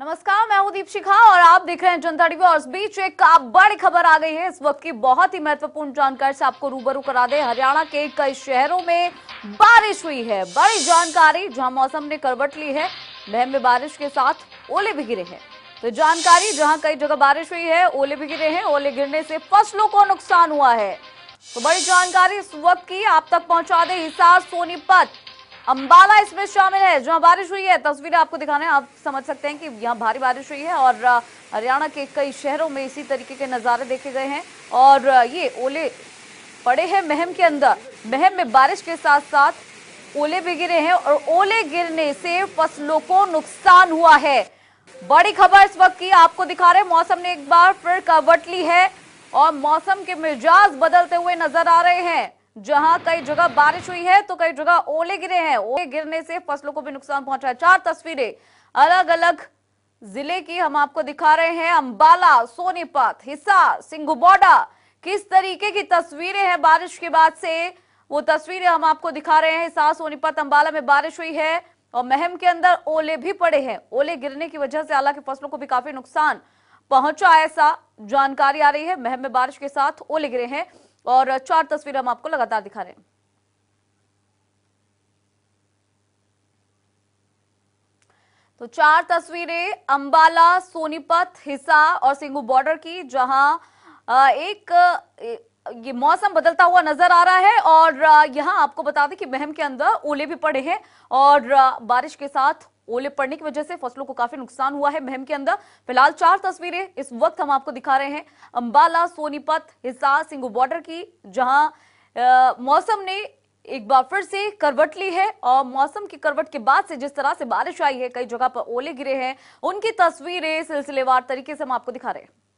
नमस्कार मैं हूं दीपशिखा और आप देख रहे हैं जनता टीवी और इस बीच एक बड़ी खबर आ गई है इस वक्त की बहुत ही महत्वपूर्ण जानकारी से आपको रूबरू करा दे हरियाणा के कई शहरों में बारिश हुई है बड़ी जानकारी जहां मौसम ने करवट ली है वह में बारिश के साथ ओले भी गिरे हैं तो जानकारी जहां कई जगह बारिश हुई है ओले भी गिरे हैं ओले गिरने से फसलों को नुकसान हुआ है तो बड़ी जानकारी इस वक्त की आप तक पहुंचा दे हिसार सोनीपत अंबाला इसमें शामिल है जहां बारिश हुई है तस्वीरें आपको दिखाने आप समझ सकते हैं कि यहाँ भारी बारिश हुई है और हरियाणा के कई शहरों में इसी तरीके के नज़ारे देखे गए हैं और ये ओले पड़े हैं महम के अंदर महम में बारिश के साथ साथ ओले भी गिरे हैं और ओले गिरने से फसलों को नुकसान हुआ है बड़ी खबर इस वक्त की आपको दिखा रहे मौसम ने एक बार फिर कवट ली है और मौसम के मिजाज बदलते हुए नजर आ रहे हैं जहां कई जगह बारिश हुई है तो कई जगह ओले गिरे हैं ओले गिरने से फसलों को भी नुकसान पहुंचा है चार तस्वीरें अलग अलग जिले की हम आपको दिखा रहे हैं अंबाला सोनीपत हिसार सिंघुबोडा किस तरीके की तस्वीरें हैं बारिश के बाद से वो तस्वीरें हम आपको दिखा रहे हैं हिसार सोनीपत अंबाला में बारिश हुई है और महम के अंदर ओले भी पड़े हैं ओले गिरने की वजह से हालांकि फसलों को भी काफी नुकसान पहुंचा ऐसा जानकारी आ रही है महम में बारिश के साथ ओले गिरे हैं और चार तस्वीर हम आपको लगातार दिखा रहे हैं तो चार तस्वीरें अंबाला सोनीपत हिसा और सिंगू बॉर्डर की जहां एक ये मौसम बदलता हुआ नजर आ रहा है और यहां आपको बता दें कि महम के अंदर ओले भी पड़े हैं और बारिश के साथ ओले पड़ने की वजह से फसलों को काफी नुकसान हुआ है महम के अंदर फिलहाल चार तस्वीरें इस वक्त हम आपको दिखा रहे हैं अंबाला सोनीपत हिसार सिंगू बॉर्डर की जहां मौसम ने एक बार फिर से करवट ली है और मौसम की करवट के बाद से जिस तरह से बारिश आई है कई जगह पर ओले गिरे हैं उनकी तस्वीरें सिलसिलेवार तरीके से हम आपको दिखा रहे हैं